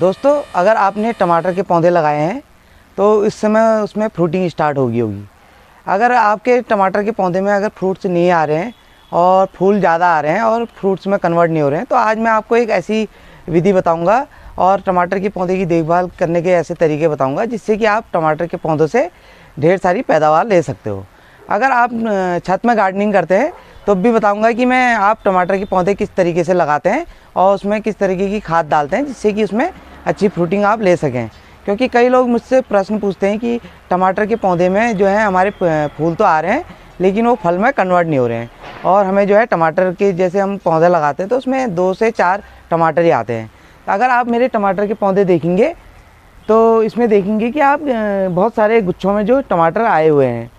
दोस्तों अगर आपने टमाटर के पौधे लगाए हैं तो इस समय उसमें फ्रूटिंग स्टार्ट होगी होगी अगर आपके टमाटर के पौधे में अगर फ्रूट्स नहीं आ रहे हैं और फूल ज़्यादा आ रहे हैं और फ्रूट्स में कन्वर्ट नहीं हो रहे हैं तो आज मैं आपको एक ऐसी विधि बताऊंगा और टमाटर के पौधे की देखभाल करने के ऐसे तरीके बताऊंगा जिससे कि आप टमाटर के पौधों से ढेर सारी पैदावार ले सकते हो अगर आप छत में गार्डनिंग करते हैं तो भी बताऊंगा कि मैं आप टमाटर के पौधे किस तरीके से लगाते हैं और उसमें किस तरीके की खाद डालते हैं जिससे कि उसमें अच्छी फ्रूटिंग आप ले सकें क्योंकि कई लोग मुझसे प्रश्न पूछते हैं कि टमाटर के पौधे में जो है हमारे फूल तो आ रहे हैं लेकिन वो फल में कन्वर्ट नहीं हो रहे हैं और हमें जो है टमाटर के जैसे हम पौधे लगाते हैं तो उसमें दो से चार टमाटर ही आते हैं अगर आप मेरे टमाटर के पौधे देखेंगे तो इसमें देखेंगे कि आप बहुत सारे गुच्छों में जो टमाटर आए हुए हैं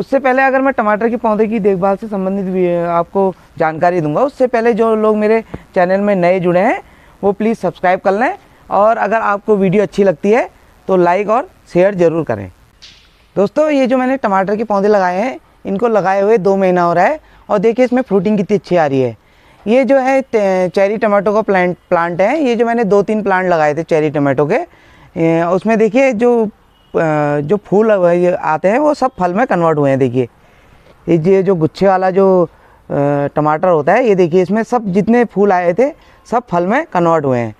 उससे पहले अगर मैं टमाटर के पौधे की देखभाल से संबंधित आपको जानकारी दूंगा उससे पहले जो लोग मेरे चैनल में नए जुड़े हैं वो प्लीज़ सब्सक्राइब कर लें और अगर आपको वीडियो अच्छी लगती है तो लाइक और शेयर ज़रूर करें दोस्तों ये जो मैंने टमाटर के पौधे लगाए हैं इनको लगाए हुए दो महीना हो रहा है और देखिए इसमें फ्रूटिंग कितनी अच्छी आ रही है ये जो है चेरी टमाटो का प्लांट प्लांट है ये जो मैंने दो तीन प्लांट लगाए थे चेरी टमाटो के उसमें देखिए जो जो फूल आते हैं वो सब फल में कन्वर्ट हुए हैं देखिए ये जो गुच्छे वाला जो टमाटर होता है ये देखिए इसमें सब जितने फूल आए थे सब फल में कन्वर्ट हुए हैं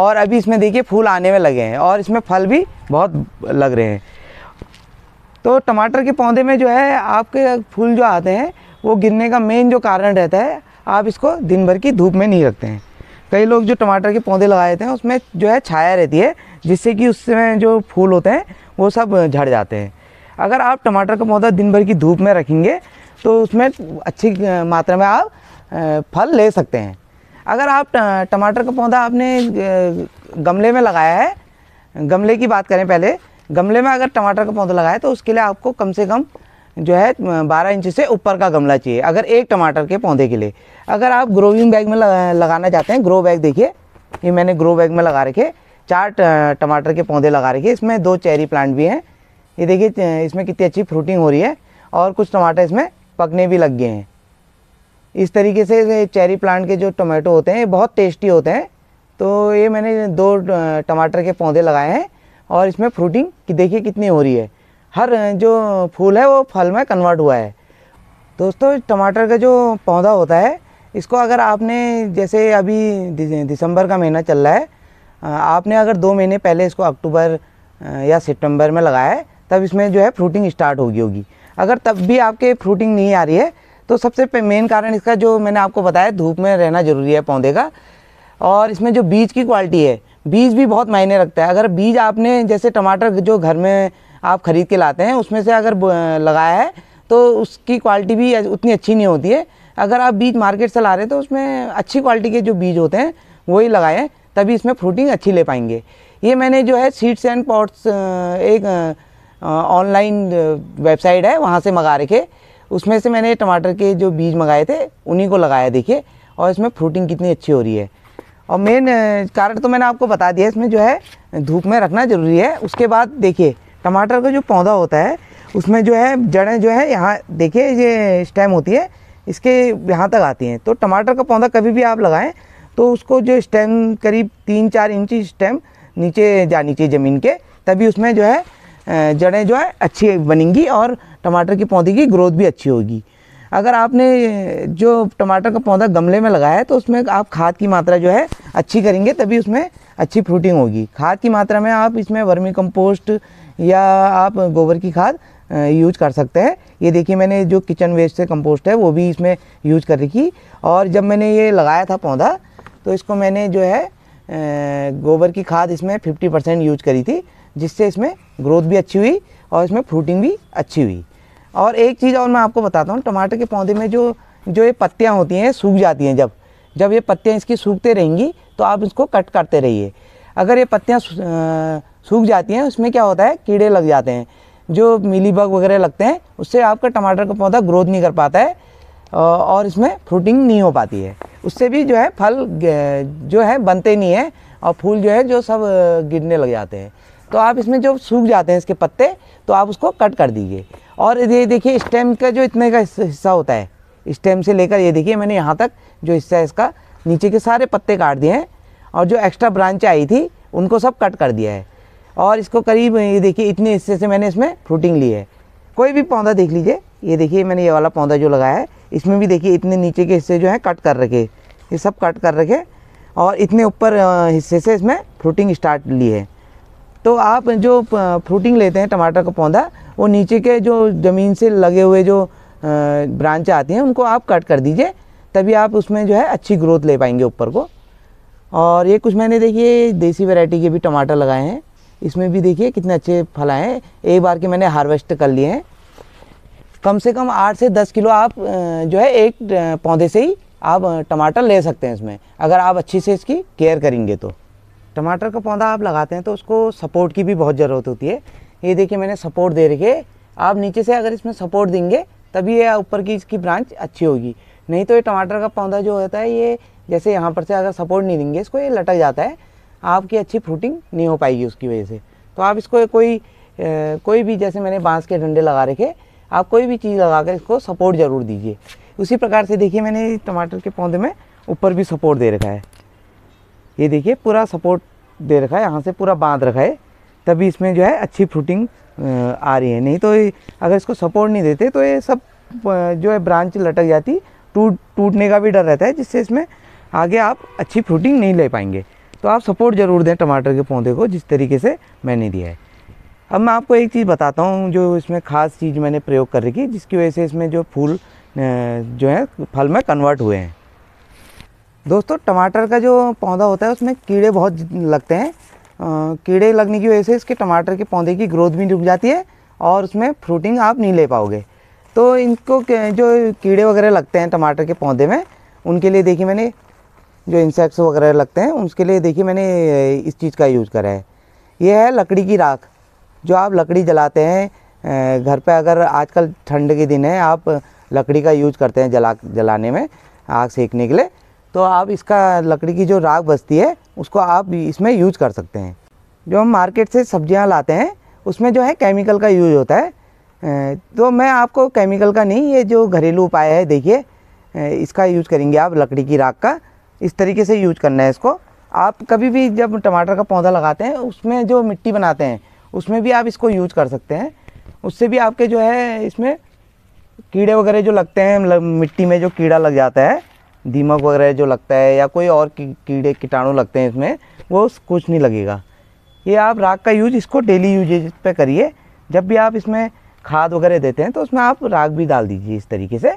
और अभी इसमें देखिए फूल आने में लगे हैं और इसमें फल भी बहुत लग रहे हैं तो टमाटर के पौधे में जो है आपके फूल जो आते हैं वो गिरने का मेन जो कारण रहता है आप इसको दिन भर की धूप में नहीं रखते हैं कई लोग जो टमाटर के पौधे लगाए थे उसमें जो है छाया रहती है जिससे कि उसमें जो फूल होते हैं वो सब झड़ जाते हैं अगर आप टमाटर का पौधा दिन भर की धूप में रखेंगे तो उसमें अच्छी मात्रा में आप फल ले सकते हैं अगर आप टमाटर का पौधा आपने गमले में लगाया है गमले की बात करें पहले गमले में अगर टमाटर का पौधा लगाए तो उसके लिए आपको कम से कम जो है बारह इंच से ऊपर का गमला चाहिए अगर एक टमाटर के पौधे के लिए अगर आप ग्रोविंग बैग में लगाना चाहते हैं ग्रो बैग देखिए ये मैंने ग्रो बैग में लगा रखे चार टमाटर के पौधे लगा रखे इसमें दो चेरी प्लांट भी हैं ये देखिए इसमें कितनी अच्छी फ्रूटिंग हो रही है और कुछ टमाटर इसमें पकने भी लग गए हैं इस तरीके से चेरी प्लांट के जो टमाटो होते हैं ये बहुत टेस्टी होते हैं तो ये मैंने दो टमाटर के पौधे लगाए हैं और इसमें फ्रूटिंग कि देखिए कितनी हो रही है हर जो फूल है वो फल में कन्वर्ट हुआ है दोस्तों टमाटर का जो पौधा होता है इसको अगर आपने जैसे अभी दिसंबर का महीना चल रहा है आपने अगर दो महीने पहले इसको अक्टूबर या सितंबर में लगाया है तब इसमें जो है फ्रूटिंग स्टार्ट होगी होगी अगर तब भी आपके फ्रूटिंग नहीं आ रही है तो सबसे मेन कारण इसका जो मैंने आपको बताया धूप में रहना ज़रूरी है पौधे का और इसमें जो बीज की क्वालिटी है बीज भी बहुत मायने रखता है अगर बीज आपने जैसे टमाटर जो घर में आप ख़रीद के लाते हैं उसमें से अगर लगाया है तो उसकी क्वालिटी भी उतनी अच्छी नहीं होती है अगर आप बीज मार्केट से ला रहे हैं तो उसमें अच्छी क्वालिटी के जो बीज होते हैं वही लगाएं तभी इसमें फ्रूटिंग अच्छी ले पाएंगे ये मैंने जो है सीड्स एंड पॉट्स एक ऑनलाइन वेबसाइट है वहाँ से मंगा रखे उसमें से मैंने टमाटर के जो बीज मंगाए थे उन्हीं को लगाया देखिए और इसमें फ्रूटिंग कितनी अच्छी हो रही है और मेन कारण तो मैंने आपको बता दिया इसमें जो है धूप में रखना ज़रूरी है उसके बाद देखिए टमाटर का जो पौधा होता है उसमें जो है जड़ें जो है यहाँ देखिए ये स्टेम होती है इसके यहाँ तक आती हैं तो टमाटर का पौधा कभी भी आप लगाएं तो उसको जो स्टेम करीब तीन चार इंची स्टेम नीचे जानी चाहिए ज़मीन के तभी उसमें जो है जड़ें जो है अच्छी बनेंगी और टमाटर की पौधे की ग्रोथ भी अच्छी होगी अगर आपने जो टमाटर का पौधा गमले में लगाया है तो उसमें आप खाद की मात्रा जो है अच्छी करेंगे तभी उसमें अच्छी फ्रूटिंग होगी खाद की मात्रा में आप इसमें वर्मी कंपोस्ट या आप गोबर की खाद यूज कर सकते हैं ये देखिए मैंने जो किचन वेस्ट से कंपोस्ट है वो भी इसमें यूज कर रखी और जब मैंने ये लगाया था पौधा तो इसको मैंने जो है गोबर की खाद इसमें 50 परसेंट यूज करी थी जिससे इसमें ग्रोथ भी अच्छी हुई और इसमें फ्रूटिंग भी अच्छी हुई और एक चीज़ और मैं आपको बताता हूँ टमाटर के पौधे में जो जो ये पत्तियाँ होती हैं सूख जाती हैं जब जब ये पत्तियाँ इसकी सूखते रहेंगी तो आप इसको कट करते रहिए अगर ये पत्तियाँ सूख जाती हैं उसमें क्या होता है कीड़े लग जाते हैं जो मिली बग वगैरह लगते हैं उससे आपका टमाटर का पौधा ग्रोथ नहीं कर पाता है और इसमें फ्रूटिंग नहीं हो पाती है उससे भी जो है फल जो है बनते नहीं है और फूल जो है जो सब गिरने लग जाते हैं तो आप इसमें जो सूख जाते हैं इसके पत्ते तो आप उसको कट कर दीजिए और ये देखिए स्टेम का जो इतने का हिस्सा होता है स्टेम से लेकर ये देखिए मैंने यहाँ तक जो हिस्सा है इसका नीचे के सारे पत्ते काट दिए हैं और जो एक्स्ट्रा ब्रांच आई थी उनको सब कट कर दिया है और इसको करीब ये देखिए इतने हिस्से से मैंने इसमें फ्रूटिंग ली है कोई भी पौधा देख लीजिए ये देखिए मैंने ये वाला पौधा जो लगाया है इसमें भी देखिए इतने नीचे के हिस्से जो है कट कर रखे ये सब कट कर रखे और इतने ऊपर हिस्से से इसमें फ्रूटिंग स्टार्ट ली है तो आप जो फ्रूटिंग लेते हैं टमाटर का पौधा वो नीचे के जो ज़मीन से लगे हुए जो ब्रांच आती हैं उनको आप कट कर दीजिए तभी आप उसमें जो है अच्छी ग्रोथ ले पाएंगे ऊपर को और ये कुछ मैंने देखिए देसी वेराइटी के भी टमाटर लगाए हैं इसमें भी देखिए कितने अच्छे फल आए हैं एक बार के मैंने हार्वेस्ट कर लिए हैं कम से कम आठ से दस किलो आप जो है एक पौधे से ही आप टमाटर ले सकते हैं इसमें अगर आप अच्छी से इसकी केयर करेंगे तो टमाटर का पौधा आप लगाते हैं तो उसको सपोर्ट की भी बहुत ज़रूरत होती है ये देखिए मैंने सपोर्ट दे रखे आप नीचे से अगर इसमें सपोर्ट देंगे तभी ये ऊपर की इसकी ब्रांच अच्छी होगी नहीं तो ये टमाटर का पौधा जो होता है ये जैसे यहाँ पर से अगर सपोर्ट नहीं देंगे इसको ये लटक जाता है आपकी अच्छी फ्रूटिंग नहीं हो पाएगी उसकी वजह से तो आप इसको कोई कोई भी जैसे मैंने बांस के डंडे लगा रखे आप कोई भी चीज़ लगा कर इसको सपोर्ट ज़रूर दीजिए उसी प्रकार से देखिए मैंने टमाटर के पौधे में ऊपर भी सपोर्ट दे रखा है ये देखिए पूरा सपोर्ट दे रखा है यहाँ से पूरा बांध रखा है तभी इसमें जो है अच्छी फ्रूटिंग आ रही है नहीं तो अगर इसको सपोर्ट नहीं देते तो ये सब जो है ब्रांच लटक जाती टूट टूटने का भी डर रहता है जिससे इसमें आगे आप अच्छी फ्रूटिंग नहीं ले पाएंगे तो आप सपोर्ट ज़रूर दें टमाटर के पौधे को जिस तरीके से मैंने दिया है अब मैं आपको एक चीज़ बताता हूँ जो इसमें ख़ास चीज़ मैंने प्रयोग कर रखी जिसकी वजह से इसमें जो फूल जो है फल में कन्वर्ट हुए हैं दोस्तों टमाटर का जो पौधा होता है उसमें कीड़े बहुत लगते हैं कीड़े लगने की वजह से इसके टमाटर के पौधे की ग्रोथ भी रुक जाती है और उसमें फ्रूटिंग आप नहीं ले पाओगे तो इनको जो कीड़े वगैरह लगते हैं टमाटर के पौधे में उनके लिए देखिए मैंने जो इंसेक्ट्स वगैरह लगते हैं उसके लिए देखिए मैंने इस चीज़ का यूज़ करा है ये है लकड़ी की राख जो आप लकड़ी जलाते हैं घर पे अगर आजकल ठंड के दिन है आप लकड़ी का यूज करते हैं जला जलाने में आग सेकने के लिए तो आप इसका लकड़ी की जो राख बचती है उसको आप इसमें यूज कर सकते हैं जो हम मार्केट से सब्जियां लाते हैं उसमें जो है केमिकल का यूज होता है तो मैं आपको केमिकल का नहीं ये जो घरेलू उपाय है देखिए इसका यूज करेंगे आप लकड़ी की राख का इस तरीके से यूज करना है इसको आप कभी भी जब टमाटर का पौधा लगाते हैं उसमें जो मिट्टी बनाते हैं उसमें भी आप इसको यूज कर सकते हैं उससे भी आपके जो है इसमें कीड़े वगैरह जो लगते हैं मतलब मिट्टी में जो कीड़ा लग जाता है दीमक वगैरह जो लगता है या कोई और की, कीड़े कीटाणु लगते हैं इसमें वो कुछ नहीं लगेगा ये आप राख का यूज इसको डेली यूजेज पे करिए जब भी आप इसमें खाद वगैरह देते हैं तो उसमें आप राख भी डाल दीजिए इस तरीके से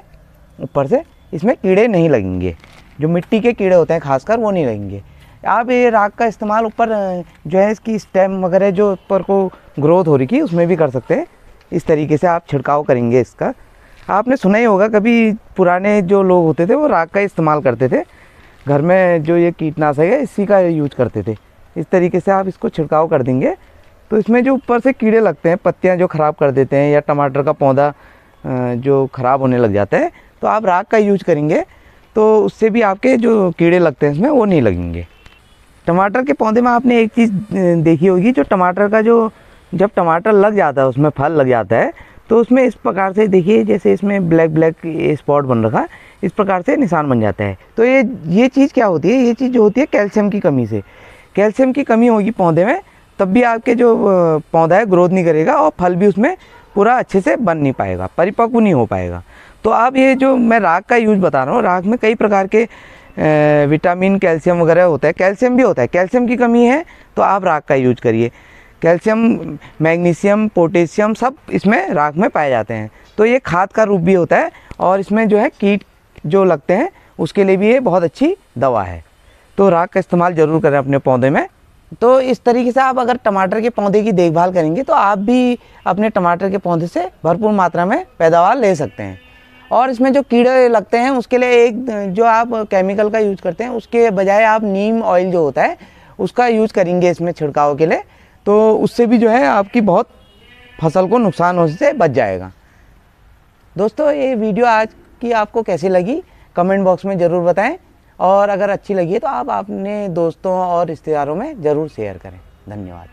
ऊपर से इसमें कीड़े नहीं लगेंगे जो मिट्टी के कीड़े होते हैं खासकर वो नहीं लगेंगे आप ये राग का इस्तेमाल ऊपर जो है इसकी स्टेम वगैरह जो ऊपर को ग्रोथ हो रही थी उसमें भी कर सकते हैं इस तरीके से आप छिड़काव करेंगे इसका आपने सुना ही होगा कभी पुराने जो लोग होते थे वो राख का इस्तेमाल करते थे घर में जो ये कीटनाशक है इसी का यूज करते थे इस तरीके से आप इसको छिड़काव कर देंगे तो इसमें जो ऊपर से कीड़े लगते हैं पत्तियाँ जो ख़राब कर देते हैं या टमाटर का पौधा जो ख़राब होने लग जाता है तो आप राख का यूज करेंगे तो उससे भी आपके जो कीड़े लगते हैं इसमें वो नहीं लगेंगे टमाटर के पौधे में आपने एक चीज़ देखी होगी जो टमाटर का जो जब टमाटर लग जाता है उसमें फल लग जाता है तो उसमें इस प्रकार से देखिए जैसे इसमें ब्लैक ब्लैक स्पॉट बन रखा है इस प्रकार से निशान बन जाता है तो ये ये चीज़ क्या होती है ये चीज़ जो होती है कैल्शियम की कमी से कैल्शियम की कमी होगी पौधे में तब भी आपके जो पौधा है ग्रोथ नहीं करेगा और फल भी उसमें पूरा अच्छे से बन नहीं पाएगा परिपक्व नहीं हो पाएगा तो आप ये जो मैं राख का यूज़ बता रहा हूँ राख में कई प्रकार के विटामिन कैल्शियम वगैरह होता है कैल्शियम भी होता है कैल्शियम की कमी है तो आप राख का यूज करिए कैल्शियम मैग्नीशियम पोटेशियम सब इसमें राख में पाए जाते हैं तो ये खाद का रूप भी होता है और इसमें जो है कीट जो लगते हैं उसके लिए भी ये बहुत अच्छी दवा है तो राख का इस्तेमाल ज़रूर करें अपने पौधे में तो इस तरीके से आप अगर टमाटर के पौधे की देखभाल करेंगे तो आप भी अपने टमाटर के पौधे से भरपूर मात्रा में पैदावार ले सकते हैं और इसमें जो कीड़े लगते हैं उसके लिए एक जो आप केमिकल का यूज़ करते हैं उसके बजाय आप नीम ऑयल जो होता है उसका यूज़ करेंगे इसमें छिड़काव के लिए तो उससे भी जो है आपकी बहुत फसल को नुकसान होने से बच जाएगा दोस्तों ये वीडियो आज की आपको कैसी लगी कमेंट बॉक्स में ज़रूर बताएँ और अगर अच्छी लगी है तो आप अपने दोस्तों और रिश्तेदारों में ज़रूर शेयर करें धन्यवाद